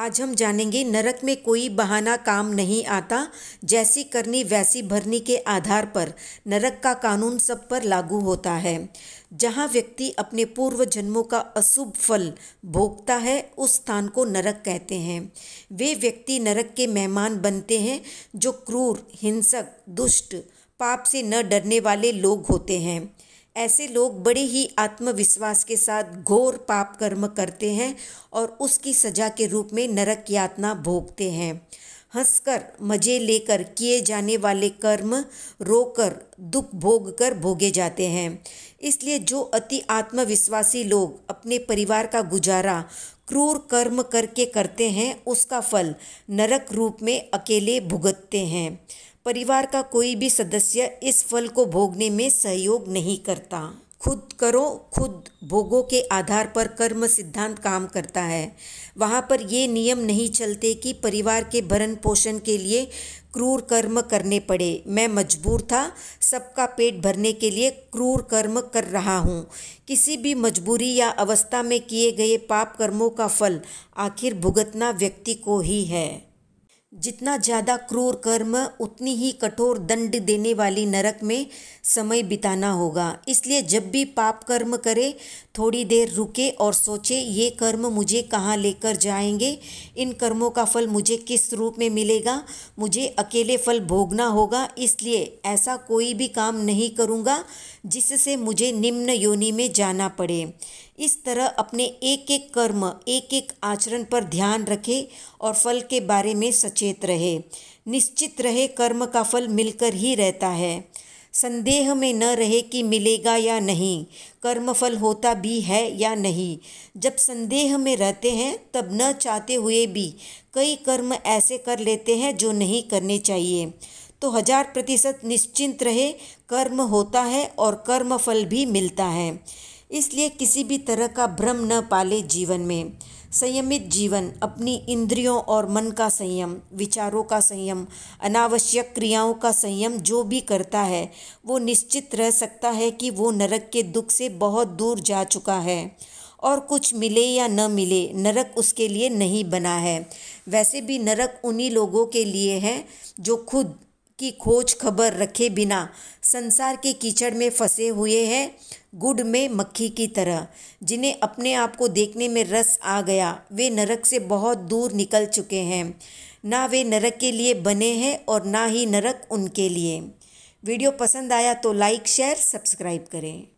आज हम जानेंगे नरक में कोई बहाना काम नहीं आता जैसी करनी वैसी भरनी के आधार पर नरक का कानून सब पर लागू होता है जहाँ व्यक्ति अपने पूर्व जन्मों का अशुभ फल भोगता है उस स्थान को नरक कहते हैं वे व्यक्ति नरक के मेहमान बनते हैं जो क्रूर हिंसक दुष्ट पाप से न डरने वाले लोग होते हैं ऐसे लोग बड़े ही आत्मविश्वास के साथ घोर पाप कर्म करते हैं और उसकी सजा के रूप में नरक यातना भोगते हैं हंसकर मजे लेकर किए जाने वाले कर्म रोकर दुख भोग कर भोगे जाते हैं इसलिए जो अति आत्मविश्वासी लोग अपने परिवार का गुजारा क्रूर कर्म करके करते हैं उसका फल नरक रूप में अकेले भुगतते हैं परिवार का कोई भी सदस्य इस फल को भोगने में सहयोग नहीं करता खुद करो खुद भोगों के आधार पर कर्म सिद्धांत काम करता है वहाँ पर ये नियम नहीं चलते कि परिवार के भरण पोषण के लिए क्रूर कर्म करने पड़े मैं मजबूर था सबका पेट भरने के लिए क्रूर कर्म कर रहा हूँ किसी भी मजबूरी या अवस्था में किए गए पाप कर्मों का फल आखिर भुगतना व्यक्ति को ही है जितना ज़्यादा क्रूर कर्म उतनी ही कठोर दंड देने वाली नरक में समय बिताना होगा इसलिए जब भी पाप कर्म करे थोड़ी देर रुके और सोचे ये कर्म मुझे कहाँ लेकर जाएंगे इन कर्मों का फल मुझे किस रूप में मिलेगा मुझे अकेले फल भोगना होगा इसलिए ऐसा कोई भी काम नहीं करूँगा जिससे मुझे निम्न योनि में जाना पड़े इस तरह अपने एक एक कर्म एक एक आचरण पर ध्यान रखे और फल के बारे में सचेत रहे निश्चित रहे कर्म का फल मिलकर ही रहता है संदेह में न रहे कि मिलेगा या नहीं कर्मफल होता भी है या नहीं जब संदेह में रहते हैं तब न चाहते हुए भी कई कर्म ऐसे कर लेते हैं जो नहीं करने चाहिए तो हजार प्रतिशत निश्चिंत रहे कर्म होता है और कर्मफल भी मिलता है इसलिए किसी भी तरह का भ्रम न पाले जीवन में संयमित जीवन अपनी इंद्रियों और मन का संयम विचारों का संयम अनावश्यक क्रियाओं का संयम जो भी करता है वो निश्चित रह सकता है कि वो नरक के दुख से बहुत दूर जा चुका है और कुछ मिले या न मिले नरक उसके लिए नहीं बना है वैसे भी नरक उन्हीं लोगों के लिए है जो खुद की खोज खबर रखे बिना संसार के कीचड़ में फंसे हुए हैं गुड़ में मक्खी की तरह जिन्हें अपने आप को देखने में रस आ गया वे नरक से बहुत दूर निकल चुके हैं ना वे नरक के लिए बने हैं और ना ही नरक उनके लिए वीडियो पसंद आया तो लाइक शेयर सब्सक्राइब करें